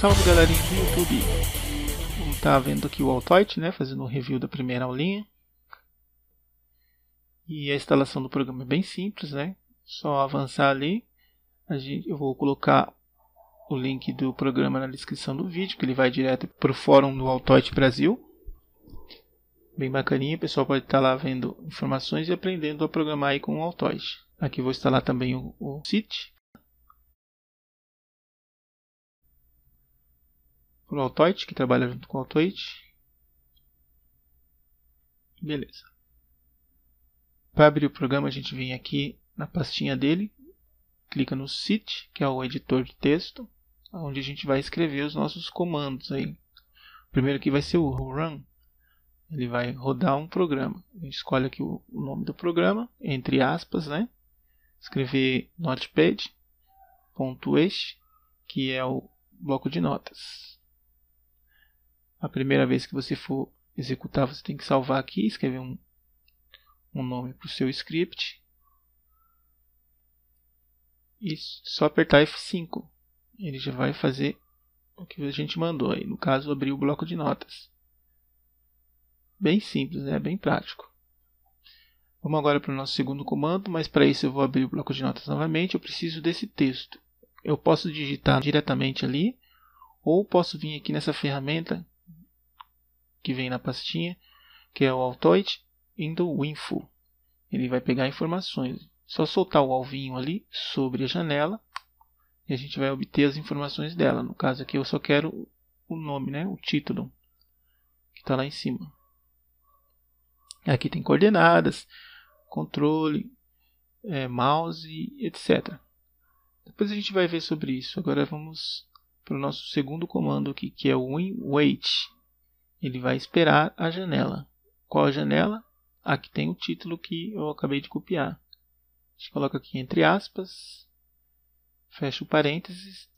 Salve galerinha do YouTube! Vamos tá vendo aqui o Altoit, né? Fazendo um review da primeira aulinha. E a instalação do programa é bem simples, né? Só avançar ali. A gente, eu vou colocar o link do programa na descrição do vídeo, que ele vai direto para o fórum do Altoit Brasil. Bem bacaninha, o pessoal pode estar tá lá vendo informações e aprendendo a programar aí com o Altoit. Aqui vou instalar também o, o por Altoid, que trabalha junto com o Altoid. Beleza. Para abrir o programa, a gente vem aqui na pastinha dele, clica no Sit, que é o editor de texto, onde a gente vai escrever os nossos comandos aí. O primeiro aqui vai ser o run. Ele vai rodar um programa. A gente escolhe aqui o nome do programa, entre aspas, né? Escrever notepad.exe, que é o bloco de notas. A primeira vez que você for executar, você tem que salvar aqui, escrever um, um nome para o seu script. E só apertar F5. Ele já vai fazer o que a gente mandou aí. No caso, abrir o bloco de notas. Bem simples, né? bem prático. Vamos agora para o nosso segundo comando, mas para isso eu vou abrir o bloco de notas novamente. Eu preciso desse texto. Eu posso digitar diretamente ali, ou posso vir aqui nessa ferramenta que vem na pastinha, que é o Altoid Info. Ele vai pegar informações. Só soltar o alvinho ali sobre a janela e a gente vai obter as informações dela. No caso aqui eu só quero o nome, né? o título que está lá em cima. Aqui tem coordenadas, controle, é, mouse, etc. Depois a gente vai ver sobre isso. Agora vamos para o nosso segundo comando aqui, que é o winwait. Ele vai esperar a janela. Qual a janela? Aqui tem o título que eu acabei de copiar. A gente coloca aqui entre aspas, fecha o parênteses.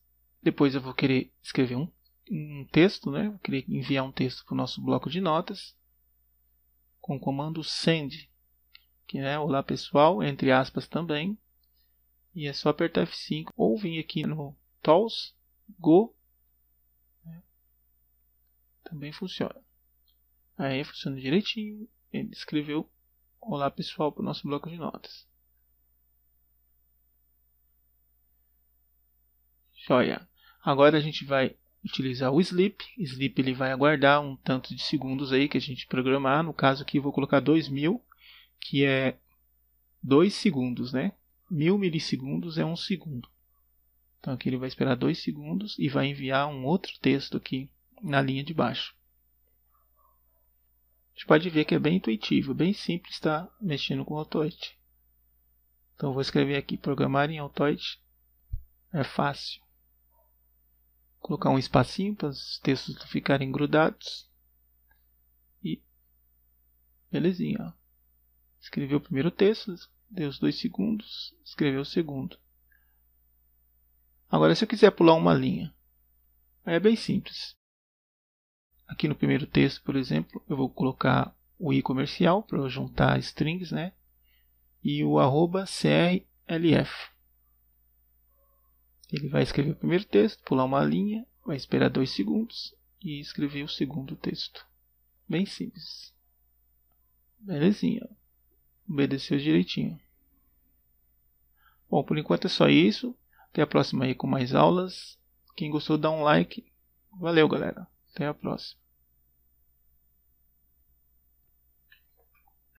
Depois eu vou querer escrever um, um texto, né? Vou querer enviar um texto para o nosso bloco de notas com o comando send, que é olá pessoal, entre aspas também. E é só apertar F5 ou vir aqui no Tools, Go também funciona. Aí funciona direitinho. Ele escreveu Olá pessoal para o nosso bloco de notas. Joia. Agora a gente vai utilizar o sleep. Sleep ele vai aguardar um tanto de segundos aí que a gente programar. No caso aqui eu vou colocar 2000, que é 2 segundos, né? 1000 milissegundos é 1 segundo. Então aqui ele vai esperar 2 segundos e vai enviar um outro texto aqui na linha de baixo. A gente pode ver que é bem intuitivo, bem simples estar tá? mexendo com o Autoit. Então vou escrever aqui programar em Autoit. É fácil. Colocar um espacinho para os textos não ficarem grudados. E belezinha. Escrevi o primeiro texto, deu os dois segundos, escreveu o segundo. Agora, se eu quiser pular uma linha, é bem simples. Aqui no primeiro texto, por exemplo, eu vou colocar o i comercial para juntar strings, né? E o arroba crlf. Ele vai escrever o primeiro texto, pular uma linha, vai esperar dois segundos e escrever o segundo texto. Bem simples. Belezinha. Obedeceu direitinho. Bom, por enquanto é só isso. Até a próxima aí com mais aulas. Quem gostou, dá um like. Valeu, galera. Até a próxima.